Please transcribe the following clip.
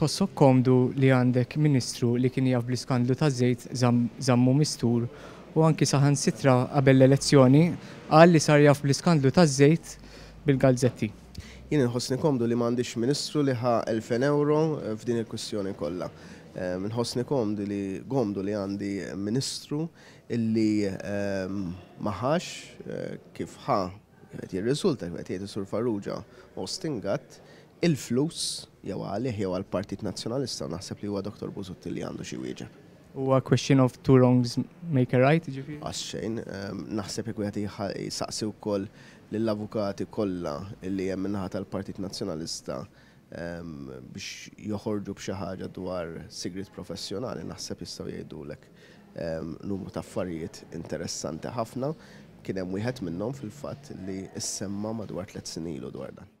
tħossok komdu li għandek ministru li kien jaf bl-iskandlu ta' zejt zammu mistur u anki saħan sitra qabel l-elezzjoni għal li sar jaf bl-iskandlu ta' zejt bil-gazzetti. Jien nħossni komdu li m'għandix ministru li ħa 2000 euro f'din il-kwistjoni kollha. Ehm, nħossni komdu li gomdu li għandi ministru illi ehm, maħax eh, kif ħa qed jirriżulta qed jgħid isur Farrugia Stingat il-flus jew għalih jew għal-Partit Nazzjonalista naħseb li huwa Dr. Buzutti li għandu xi wieġeb. Huwa question of two wrongs make a right, ġifieri? xejn, ehm, naħseb jekk wieħed jisaqsi wkoll lill-avukati kollha li hemm minnaħa tal-Partit Nazzjonalista ehm, biex joħorġu b'xi ħaġa dwar sigrit professjonali naħseb jistgħu jgħidulek ehm, numru ta' affarijiet interessanti ħafna kien hemm wieħed minnhom fil-fatt li issemma madwar tliet snin ilu dwar dan.